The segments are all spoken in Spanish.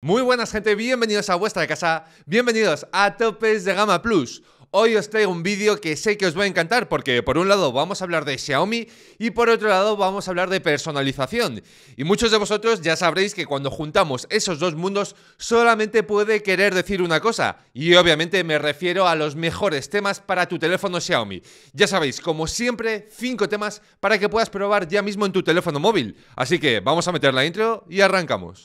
Muy buenas gente, bienvenidos a vuestra casa, bienvenidos a Topes de Gama Plus. Hoy os traigo un vídeo que sé que os va a encantar porque por un lado vamos a hablar de Xiaomi y por otro lado vamos a hablar de personalización. Y muchos de vosotros ya sabréis que cuando juntamos esos dos mundos solamente puede querer decir una cosa y obviamente me refiero a los mejores temas para tu teléfono Xiaomi. Ya sabéis, como siempre, 5 temas para que puedas probar ya mismo en tu teléfono móvil. Así que vamos a meter la intro y arrancamos.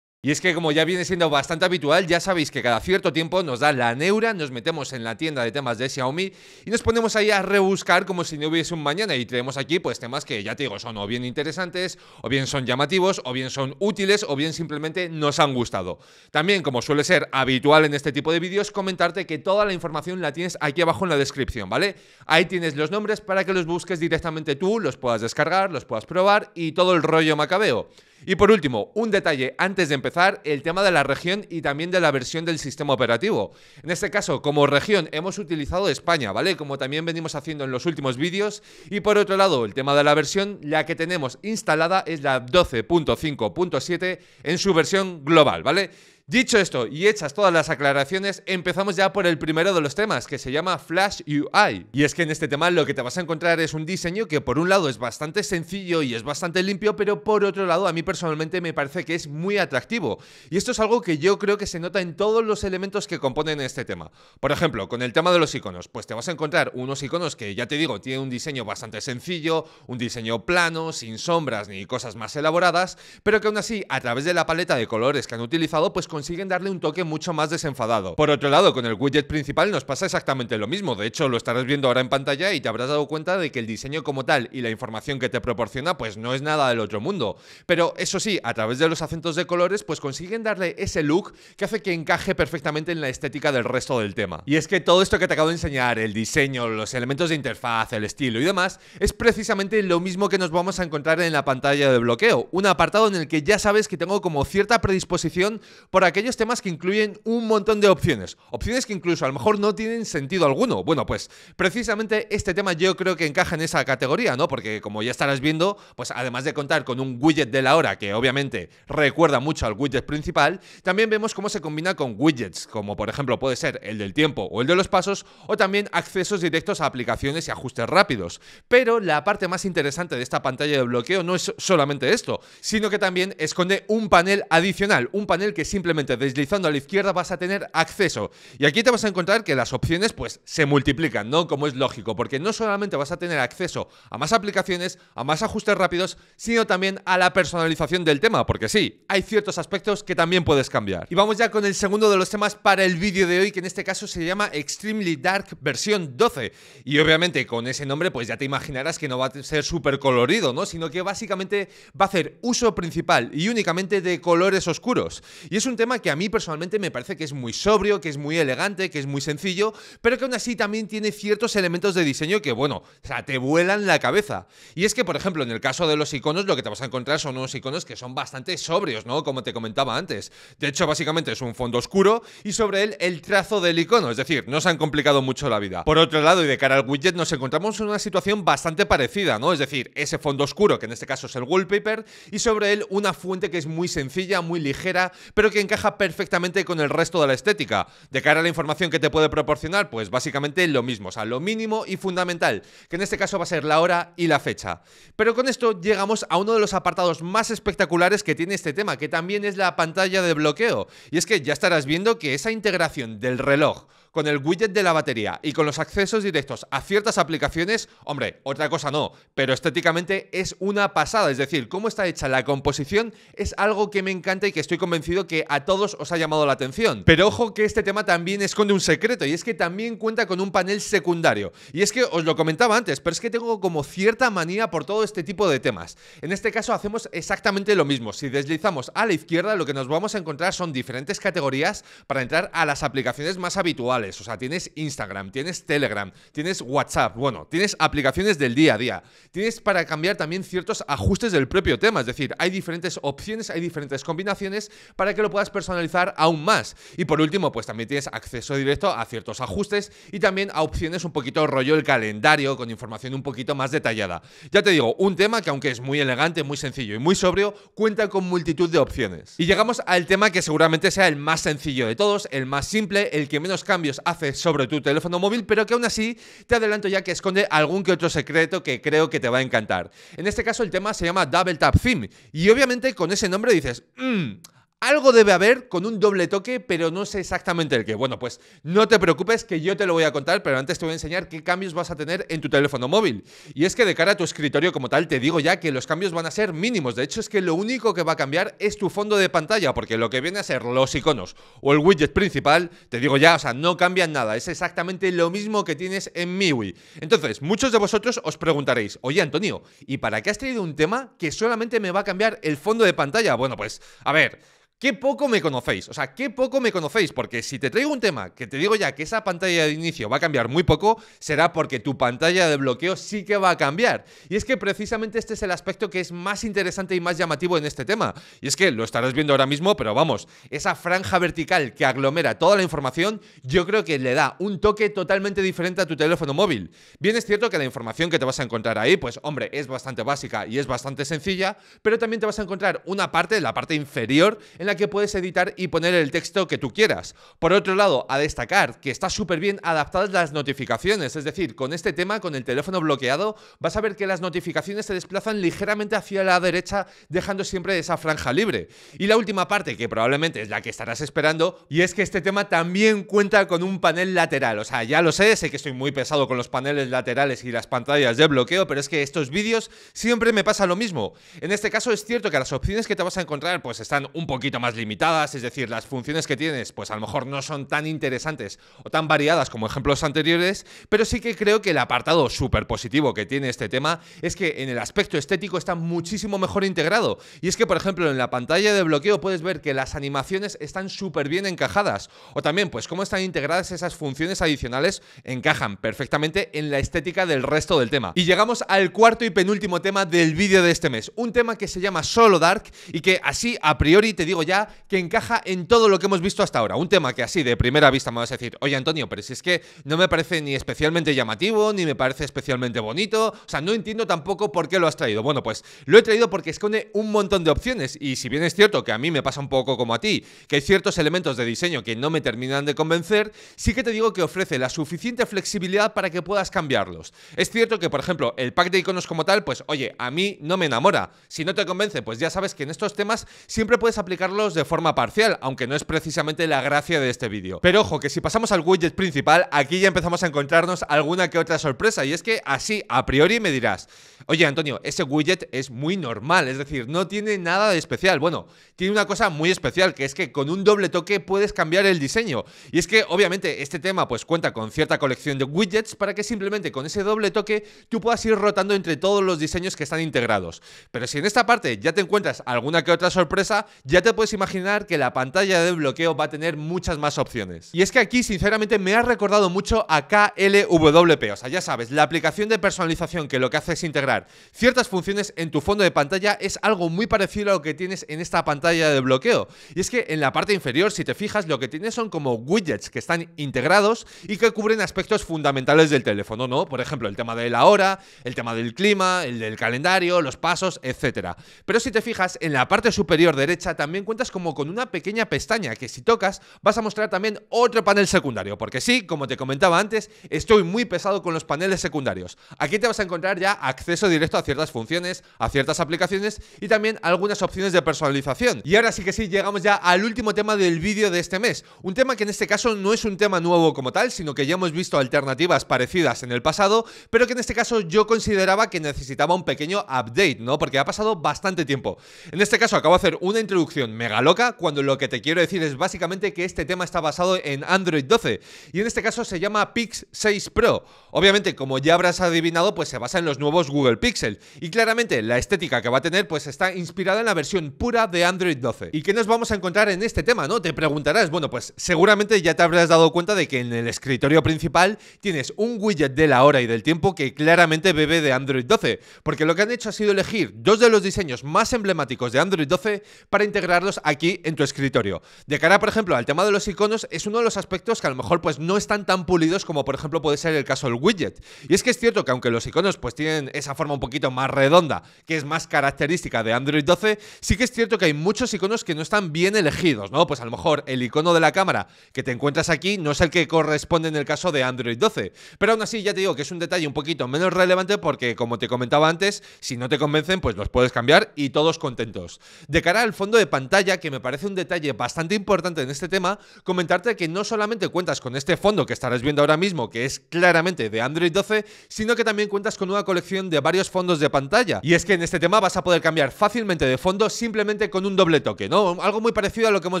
Y es que como ya viene siendo bastante habitual, ya sabéis que cada cierto tiempo nos da la neura, nos metemos en la tienda de temas de Xiaomi y nos ponemos ahí a rebuscar como si no hubiese un mañana y tenemos aquí pues temas que ya te digo son o bien interesantes, o bien son llamativos, o bien son útiles, o bien simplemente nos han gustado. También como suele ser habitual en este tipo de vídeos, comentarte que toda la información la tienes aquí abajo en la descripción, ¿vale? Ahí tienes los nombres para que los busques directamente tú, los puedas descargar, los puedas probar y todo el rollo macabeo. Y por último, un detalle antes de empezar, el tema de la región y también de la versión del sistema operativo. En este caso, como región hemos utilizado España, ¿vale? Como también venimos haciendo en los últimos vídeos. Y por otro lado, el tema de la versión, la que tenemos instalada es la 12.5.7 en su versión global, ¿vale? Dicho esto y hechas todas las aclaraciones, empezamos ya por el primero de los temas, que se llama Flash UI. Y es que en este tema lo que te vas a encontrar es un diseño que por un lado es bastante sencillo y es bastante limpio, pero por otro lado a mí personalmente me parece que es muy atractivo. Y esto es algo que yo creo que se nota en todos los elementos que componen este tema. Por ejemplo, con el tema de los iconos, pues te vas a encontrar unos iconos que ya te digo, tienen un diseño bastante sencillo, un diseño plano, sin sombras ni cosas más elaboradas, pero que aún así a través de la paleta de colores que han utilizado, pues consiguen darle un toque mucho más desenfadado. Por otro lado, con el widget principal nos pasa exactamente lo mismo, de hecho lo estarás viendo ahora en pantalla y te habrás dado cuenta de que el diseño como tal y la información que te proporciona pues no es nada del otro mundo. Pero eso sí, a través de los acentos de colores pues consiguen darle ese look que hace que encaje perfectamente en la estética del resto del tema. Y es que todo esto que te acabo de enseñar, el diseño, los elementos de interfaz, el estilo y demás, es precisamente lo mismo que nos vamos a encontrar en la pantalla de bloqueo, un apartado en el que ya sabes que tengo como cierta predisposición por aquellos temas que incluyen un montón de opciones. Opciones que incluso a lo mejor no tienen sentido alguno. Bueno, pues precisamente este tema yo creo que encaja en esa categoría, ¿no? Porque como ya estarás viendo, pues además de contar con un widget de la hora que obviamente recuerda mucho al widget principal, también vemos cómo se combina con widgets, como por ejemplo puede ser el del tiempo o el de los pasos, o también accesos directos a aplicaciones y ajustes rápidos. Pero la parte más interesante de esta pantalla de bloqueo no es solamente esto, sino que también esconde un panel adicional, un panel que simplemente deslizando a la izquierda vas a tener acceso. Y aquí te vas a encontrar que las opciones pues se multiplican, ¿no? Como es lógico, porque no solamente vas a tener acceso a más aplicaciones, a más ajustes rápidos, sino también a la personalización del tema, porque sí, hay ciertos aspectos que también puedes cambiar. Y vamos ya con el segundo de los temas para el vídeo de hoy, que en este caso se llama Extremely Dark versión 12. Y obviamente con ese nombre pues ya te imaginarás que no va a ser súper colorido, ¿no? Sino que básicamente va a hacer uso principal y únicamente de colores oscuros. Y es un tema que a mí personalmente me parece que es muy sobrio, que es muy elegante, que es muy sencillo, pero que aún así también tiene ciertos elementos de diseño que, bueno, o te vuelan la cabeza. Y es que, por ejemplo, en el caso de los iconos, lo que te vas a encontrar son unos iconos que son bastante sobrios, ¿no? Como te comentaba antes. De hecho, básicamente es un fondo oscuro y sobre él el trazo del icono, es decir, no se han complicado mucho la vida. Por otro lado, y de cara al widget, nos encontramos en una situación bastante parecida, ¿no? Es decir, ese fondo oscuro, que en este caso es el wallpaper, y sobre él una fuente que es muy sencilla, muy ligera, pero que en perfectamente con el resto de la estética. De cara a la información que te puede proporcionar, pues básicamente lo mismo, o sea, lo mínimo y fundamental, que en este caso va a ser la hora y la fecha. Pero con esto llegamos a uno de los apartados más espectaculares que tiene este tema, que también es la pantalla de bloqueo. Y es que ya estarás viendo que esa integración del reloj con el widget de la batería y con los accesos directos a ciertas aplicaciones, hombre, otra cosa no, pero estéticamente es una pasada. Es decir, cómo está hecha la composición es algo que me encanta y que estoy convencido que a todos os ha llamado la atención. Pero ojo que este tema también esconde un secreto y es que también cuenta con un panel secundario. Y es que os lo comentaba antes, pero es que tengo como cierta manía por todo este tipo de temas. En este caso hacemos exactamente lo mismo. Si deslizamos a la izquierda, lo que nos vamos a encontrar son diferentes categorías para entrar a las aplicaciones más habituales o sea, tienes Instagram, tienes Telegram, tienes WhatsApp, bueno, tienes aplicaciones del día a día, tienes para cambiar también ciertos ajustes del propio tema, es decir, hay diferentes opciones, hay diferentes combinaciones para que lo puedas personalizar aún más. Y por último, pues también tienes acceso directo a ciertos ajustes y también a opciones un poquito rollo el calendario con información un poquito más detallada. Ya te digo, un tema que aunque es muy elegante, muy sencillo y muy sobrio, cuenta con multitud de opciones. Y llegamos al tema que seguramente sea el más sencillo de todos, el más simple, el que menos cambios Haces hace sobre tu teléfono móvil, pero que aún así te adelanto ya que esconde algún que otro secreto que creo que te va a encantar. En este caso el tema se llama Double Tap Theme y obviamente con ese nombre dices, mmm, algo debe haber con un doble toque, pero no sé exactamente el qué. Bueno, pues no te preocupes que yo te lo voy a contar, pero antes te voy a enseñar qué cambios vas a tener en tu teléfono móvil. Y es que de cara a tu escritorio como tal, te digo ya que los cambios van a ser mínimos. De hecho, es que lo único que va a cambiar es tu fondo de pantalla, porque lo que viene a ser los iconos o el widget principal, te digo ya, o sea, no cambian nada. Es exactamente lo mismo que tienes en MIUI. Entonces, muchos de vosotros os preguntaréis, oye Antonio, ¿y para qué has traído un tema que solamente me va a cambiar el fondo de pantalla? Bueno, pues, a ver qué poco me conocéis, o sea, qué poco me conocéis, porque si te traigo un tema que te digo ya que esa pantalla de inicio va a cambiar muy poco, será porque tu pantalla de bloqueo sí que va a cambiar. Y es que precisamente este es el aspecto que es más interesante y más llamativo en este tema. Y es que lo estarás viendo ahora mismo, pero vamos, esa franja vertical que aglomera toda la información, yo creo que le da un toque totalmente diferente a tu teléfono móvil. Bien es cierto que la información que te vas a encontrar ahí, pues hombre, es bastante básica y es bastante sencilla, pero también te vas a encontrar una parte, la parte inferior, en la que puedes editar y poner el texto que tú quieras. Por otro lado, a destacar que está súper bien adaptadas las notificaciones, es decir, con este tema, con el teléfono bloqueado, vas a ver que las notificaciones se desplazan ligeramente hacia la derecha, dejando siempre esa franja libre. Y la última parte, que probablemente es la que estarás esperando, y es que este tema también cuenta con un panel lateral. O sea, ya lo sé, sé que estoy muy pesado con los paneles laterales y las pantallas de bloqueo, pero es que estos vídeos siempre me pasa lo mismo. En este caso es cierto que las opciones que te vas a encontrar pues están un poquito más limitadas, es decir, las funciones que tienes pues a lo mejor no son tan interesantes o tan variadas como ejemplos anteriores, pero sí que creo que el apartado súper positivo que tiene este tema es que en el aspecto estético está muchísimo mejor integrado. Y es que, por ejemplo, en la pantalla de bloqueo puedes ver que las animaciones están súper bien encajadas. O también, pues, cómo están integradas esas funciones adicionales encajan perfectamente en la estética del resto del tema. Y llegamos al cuarto y penúltimo tema del vídeo de este mes. Un tema que se llama Solo Dark y que así a priori te digo ya que encaja en todo lo que hemos visto hasta ahora. Un tema que así de primera vista me vas a decir, oye Antonio, pero si es que no me parece ni especialmente llamativo, ni me parece especialmente bonito, o sea, no entiendo tampoco por qué lo has traído. Bueno, pues lo he traído porque esconde un montón de opciones y si bien es cierto que a mí me pasa un poco como a ti, que hay ciertos elementos de diseño que no me terminan de convencer, sí que te digo que ofrece la suficiente flexibilidad para que puedas cambiarlos. Es cierto que, por ejemplo, el pack de iconos como tal, pues oye, a mí no me enamora. Si no te convence, pues ya sabes que en estos temas siempre puedes aplicarlo de forma parcial, aunque no es precisamente la gracia de este vídeo. Pero ojo, que si pasamos al widget principal, aquí ya empezamos a encontrarnos alguna que otra sorpresa, y es que así, a priori me dirás, oye Antonio, ese widget es muy normal, es decir, no tiene nada de especial. Bueno, tiene una cosa muy especial, que es que con un doble toque puedes cambiar el diseño. Y es que, obviamente, este tema pues cuenta con cierta colección de widgets para que simplemente con ese doble toque tú puedas ir rotando entre todos los diseños que están integrados. Pero si en esta parte ya te encuentras alguna que otra sorpresa, ya te puedes imaginar que la pantalla de bloqueo va a tener muchas más opciones. Y es que aquí, sinceramente, me ha recordado mucho a KLWP. O sea, ya sabes, la aplicación de personalización que lo que hace es integrar ciertas funciones en tu fondo de pantalla es algo muy parecido a lo que tienes en esta pantalla de bloqueo. Y es que en la parte inferior, si te fijas, lo que tienes son como widgets que están integrados y que cubren aspectos fundamentales del teléfono, ¿no? Por ejemplo, el tema de la hora, el tema del clima, el del calendario, los pasos, etcétera. Pero si te fijas, en la parte superior derecha también cuenta como con una pequeña pestaña que si tocas vas a mostrar también otro panel secundario, porque sí, como te comentaba antes, estoy muy pesado con los paneles secundarios. Aquí te vas a encontrar ya acceso directo a ciertas funciones, a ciertas aplicaciones y también algunas opciones de personalización. Y ahora sí que sí, llegamos ya al último tema del vídeo de este mes, un tema que en este caso no es un tema nuevo como tal, sino que ya hemos visto alternativas parecidas en el pasado, pero que en este caso yo consideraba que necesitaba un pequeño update, ¿no? Porque ha pasado bastante tiempo. En este caso acabo de hacer una introducción mega loca, cuando lo que te quiero decir es básicamente que este tema está basado en Android 12 y en este caso se llama Pix 6 Pro. Obviamente, como ya habrás adivinado, pues se basa en los nuevos Google Pixel y claramente la estética que va a tener pues está inspirada en la versión pura de Android 12. ¿Y qué nos vamos a encontrar en este tema, no? Te preguntarás, bueno, pues seguramente ya te habrás dado cuenta de que en el escritorio principal tienes un widget de la hora y del tiempo que claramente bebe de Android 12, porque lo que han hecho ha sido elegir dos de los diseños más emblemáticos de Android 12 para integrarlos aquí en tu escritorio. De cara, por ejemplo, al tema de los iconos, es uno de los aspectos que a lo mejor pues no están tan pulidos como por ejemplo puede ser el caso del widget. Y es que es cierto que aunque los iconos pues tienen esa forma un poquito más redonda, que es más característica de Android 12, sí que es cierto que hay muchos iconos que no están bien elegidos, ¿no? Pues a lo mejor el icono de la cámara que te encuentras aquí no es el que corresponde en el caso de Android 12. Pero aún así ya te digo que es un detalle un poquito menos relevante porque como te comentaba antes, si no te convencen pues los puedes cambiar y todos contentos. De cara al fondo de pantalla, que me parece un detalle bastante importante en este tema, comentarte que no solamente cuentas con este fondo que estarás viendo ahora mismo, que es claramente de Android 12, sino que también cuentas con una colección de varios fondos de pantalla. Y es que en este tema vas a poder cambiar fácilmente de fondo simplemente con un doble toque, ¿no? Algo muy parecido a lo que hemos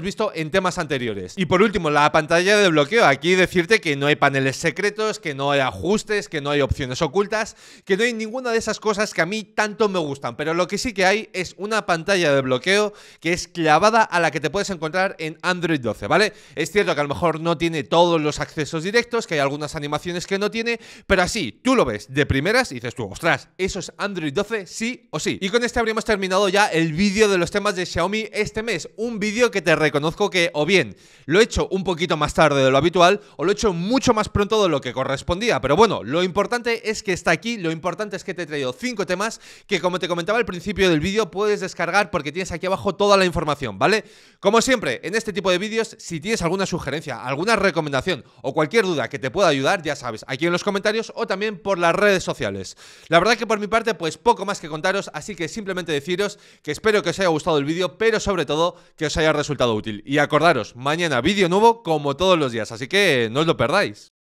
visto en temas anteriores. Y por último, la pantalla de bloqueo. Aquí decirte que no hay paneles secretos, que no hay ajustes, que no hay opciones ocultas, que no hay ninguna de esas cosas que a mí tanto me gustan. Pero lo que sí que hay es una pantalla de bloqueo que es claramente a la que te puedes encontrar en Android 12, ¿vale? Es cierto que a lo mejor no tiene todos los accesos directos, que hay algunas animaciones que no tiene, pero así tú lo ves de primeras y dices tú, ostras, eso es Android 12 sí o sí. Y con este habríamos terminado ya el vídeo de los temas de Xiaomi este mes, un vídeo que te reconozco que o bien lo he hecho un poquito más tarde de lo habitual o lo he hecho mucho más pronto de lo que correspondía, pero bueno, lo importante es que está aquí, lo importante es que te he traído cinco temas que como te comentaba al principio del vídeo puedes descargar porque tienes aquí abajo toda la información ¿vale? Como siempre, en este tipo de vídeos, si tienes alguna sugerencia, alguna recomendación o cualquier duda que te pueda ayudar, ya sabes, aquí en los comentarios o también por las redes sociales. La verdad que por mi parte, pues poco más que contaros, así que simplemente deciros que espero que os haya gustado el vídeo, pero sobre todo que os haya resultado útil. Y acordaros, mañana vídeo nuevo como todos los días, así que no os lo perdáis.